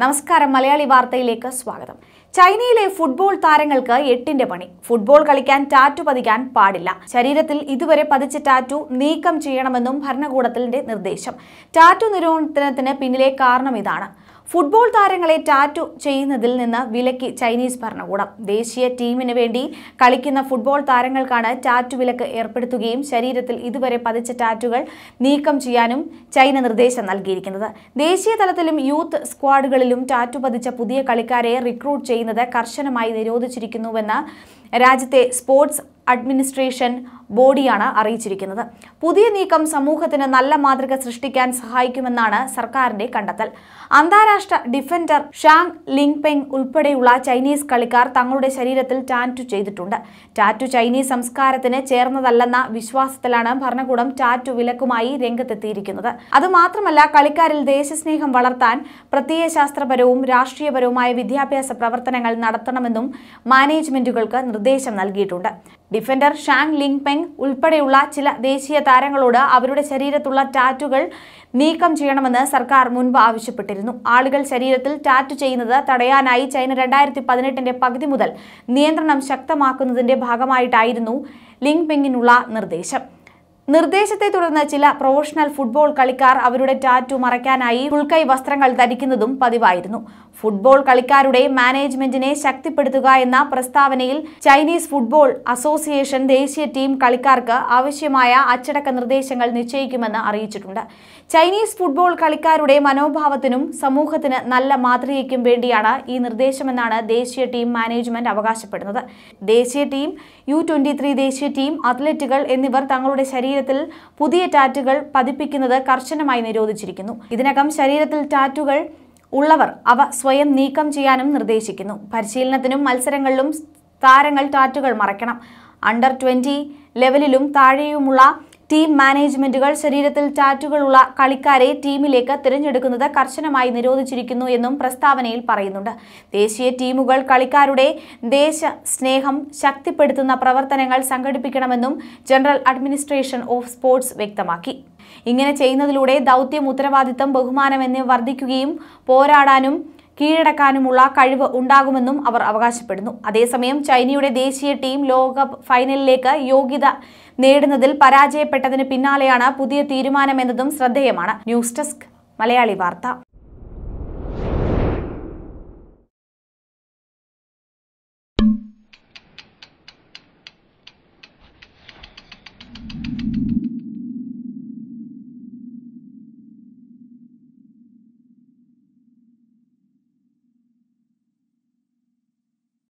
നമസ്കാരം മലയാളി വാർത്തയിലേക്ക് സ്വാഗതം ചൈനയിലെ ഫുട്ബോൾ താരങ്ങൾക്ക് എട്ടിന്റെ പണി ഫുട്ബോൾ കളിക്കാൻ ടാറ്റു പതിക്കാൻ പാടില്ല ശരീരത്തിൽ ഇതുവരെ പതിച്ച ടാറ്റു നീക്കം ചെയ്യണമെന്നും ഭരണകൂടത്തിന്റെ നിർദ്ദേശം ടാറ്റു നിരോധനത്തിന് പിന്നിലെ കാരണം ഇതാണ് ഫുട്ബോൾ താരങ്ങളെ ടാറ്റു ചെയ്യുന്നതിൽ നിന്ന് വിലക്കി ചൈനീസ് ഭരണകൂടം ദേശീയ ടീമിന് വേണ്ടി കളിക്കുന്ന ഫുട്ബോൾ താരങ്ങൾക്കാണ് ടാറ്റു വിലക്ക് ഏർപ്പെടുത്തുകയും ശരീരത്തിൽ ഇതുവരെ പതിച്ച ടാറ്റുകൾ നീക്കം ചെയ്യാനും ചൈന നിർദ്ദേശം നൽകിയിരിക്കുന്നത് ദേശീയ തലത്തിലും യൂത്ത് സ്ക്വാഡുകളിലും ടാറ്റു പതിച്ച പുതിയ കളിക്കാരെ റിക്രൂട്ട് ചെയ്യുന്നത് കർശനമായി നിരോധിച്ചിരിക്കുന്നുവെന്ന് രാജ്യത്തെ സ്പോർട്സ് അഡ്മിനിസ്ട്രേഷൻ ബോഡിയാണ് അറിയിച്ചിരിക്കുന്നത് പുതിയ നീക്കം സമൂഹത്തിന് നല്ല മാതൃക സൃഷ്ടിക്കാൻ സഹായിക്കുമെന്നാണ് സർക്കാരിന്റെ കണ്ടെത്തൽ അന്താരാഷ്ട്ര ഡിഫൻഡർ ഷാങ് ലിങ് പെങ് ഉൾപ്പെടെയുള്ള ചൈനീസ് കളിക്കാർ തങ്ങളുടെ ശരീരത്തിൽ ടാറ്റു ചെയ്തിട്ടുണ്ട് ടാറ്റു ചൈനീസ് സംസ്കാരത്തിന് ചേർന്നതല്ലെന്ന വിശ്വാസത്തിലാണ് ഭരണകൂടം ടാറ്റു വിലക്കുമായി രംഗത്തെത്തിയിരിക്കുന്നത് അതുമാത്രമല്ല കളിക്കാരിൽ ദേശസ്നേഹം വളർത്താൻ പ്രത്യയശാസ്ത്രപരവും രാഷ്ട്രീയപരവുമായ വിദ്യാഭ്യാസ പ്രവർത്തനങ്ങൾ നടത്തണമെന്നും മാനേജ്മെന്റുകൾക്ക് നിർദ്ദേശം നൽകിയിട്ടുണ്ട് ഡിഫൻഡർ ഷാങ് ലിങ് പെങ് ഉൾപ്പെടെയുള്ള ചില ദേശീയ താരങ്ങളോട് അവരുടെ ശരീരത്തുള്ള ടാറ്റുകൾ നീക്കം ചെയ്യണമെന്ന് സർക്കാർ മുൻപ് ആവശ്യപ്പെട്ടിരുന്നു ആളുകൾ ശരീരത്തിൽ ടാറ്റു ചെയ്യുന്നത് തടയാനായി ചൈന രണ്ടായിരത്തി പതിനെട്ടിന്റെ പകുതി മുതൽ നിയന്ത്രണം ശക്തമാക്കുന്നതിന്റെ ഭാഗമായിട്ടായിരുന്നു ലിങ് പെങ്ങിനുള്ള നിർദ്ദേശം നിർദ്ദേശത്തെ തുടർന്ന് ചില പ്രൊഫഷണൽ ഫുട്ബോൾ കളിക്കാർ അവരുടെ ടാറ്റു മറയ്ക്കാനായി ഉൾക്കൈ വസ്ത്രങ്ങൾ ധരിക്കുന്നതും പതിവായിരുന്നു ഫുട്ബോൾ കളിക്കാരുടെ മാനേജ്മെന്റിനെ ശക്തിപ്പെടുത്തുക എന്ന പ്രസ്താവനയിൽ ചൈനീസ് ഫുട്ബോൾ അസോസിയേഷൻ ദേശീയ ടീം കളിക്കാർക്ക് ആവശ്യമായ അച്ചടക്ക നിർദ്ദേശങ്ങൾ നിശ്ചയിക്കുമെന്ന് അറിയിച്ചിട്ടുണ്ട് ചൈനീസ് ഫുട്ബോൾ കളിക്കാരുടെ മനോഭാവത്തിനും സമൂഹത്തിന് നല്ല മാതൃകയ്ക്കും വേണ്ടിയാണ് ഈ നിർദ്ദേശമെന്നാണ് ദേശീയ ടീം മാനേജ്മെന്റ് അവകാശപ്പെടുന്നത് ദേശീയ ടീം യു ട്വന്റി ദേശീയ ടീം അത്ലറ്റുകൾ എന്നിവർ തങ്ങളുടെ ശരീരത്തിൽ പുതിയ ടാറ്റുകൾ പതിപ്പിക്കുന്നത് കർശനമായി നിരോധിച്ചിരിക്കുന്നു ഇതിനകം ശരീരത്തിൽ ടാറ്റുകൾ ഉള്ളവർ അവ സ്വയം നീക്കം ചെയ്യാനും നിർദ്ദേശിക്കുന്നു പരിശീലനത്തിനും മത്സരങ്ങളിലും താരങ്ങൾ ടാറ്റുകൾ മറയ്ക്കണം അണ്ടർ ട്വൻറ്റി ലെവലിലും താഴെയുമുള്ള ടീം മാനേജ്മെന്റുകൾ ശരീരത്തിൽ ടാറ്റുകളുള്ള കളിക്കാരെ ടീമിലേക്ക് തിരഞ്ഞെടുക്കുന്നത് കർശനമായി നിരോധിച്ചിരിക്കുന്നു എന്നും പ്രസ്താവനയിൽ പറയുന്നുണ്ട് ദേശീയ ടീമുകൾ കളിക്കാരുടെ ദേശ സ്നേഹം ശക്തിപ്പെടുത്തുന്ന പ്രവർത്തനങ്ങൾ സംഘടിപ്പിക്കണമെന്നും ജനറൽ അഡ്മിനിസ്ട്രേഷൻ ഓഫ് സ്പോർട്സ് വ്യക്തമാക്കി ഇങ്ങനെ ചെയ്യുന്നതിലൂടെ ദൗത്യം ഉത്തരവാദിത്തം ബഹുമാനം എന്നിവ വർദ്ധിക്കുകയും പോരാടാനും കീഴടക്കാനുമുള്ള കഴിവ് ഉണ്ടാകുമെന്നും അവർ അവകാശപ്പെടുന്നു അതേസമയം ചൈനയുടെ ദേശീയ ടീം ലോകകപ്പ് ഫൈനലിലേക്ക് യോഗ്യത നേടുന്നതിൽ പരാജയപ്പെട്ടതിന് പിന്നാലെയാണ് പുതിയ തീരുമാനമെന്നതും ശ്രദ്ധേയമാണ് ന്യൂസ് ഡെസ്ക് മലയാളി വാർത്ത